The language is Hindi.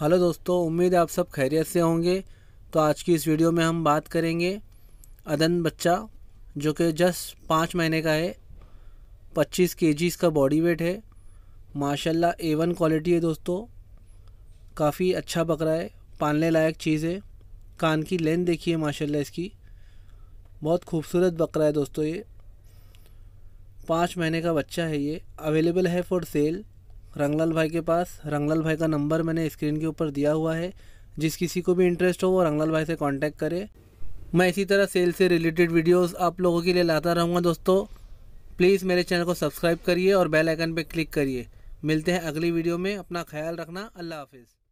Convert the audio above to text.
हेलो दोस्तों उम्मीद है आप सब खैरियत से होंगे तो आज की इस वीडियो में हम बात करेंगे अदन बच्चा जो कि जस्ट पाँच महीने का है पच्चीस के जी इसका बॉडी वेट है माशाल्लाह ए वन क्वालिटी है दोस्तों काफ़ी अच्छा बकरा है पालने लायक चीज़ है कान की लेंथ देखिए माशाल्लाह इसकी बहुत खूबसूरत बकरा है दोस्तों ये पाँच महीने का बच्चा है ये अवेलेबल है फॉर सेल रंगलाल भाई के पास रंगलाल भाई का नंबर मैंने स्क्रीन के ऊपर दिया हुआ है जिस किसी को भी इंटरेस्ट हो वो रंगलाल भाई से कॉन्टैक्ट करे मैं इसी तरह सेल से रिलेटेड वीडियोस आप लोगों के लिए लाता रहूँगा दोस्तों प्लीज़ मेरे चैनल को सब्सक्राइब करिए और बेल आइकन पर क्लिक करिए मिलते हैं अगली वीडियो में अपना ख्याल रखना अल्लाह हाफिज़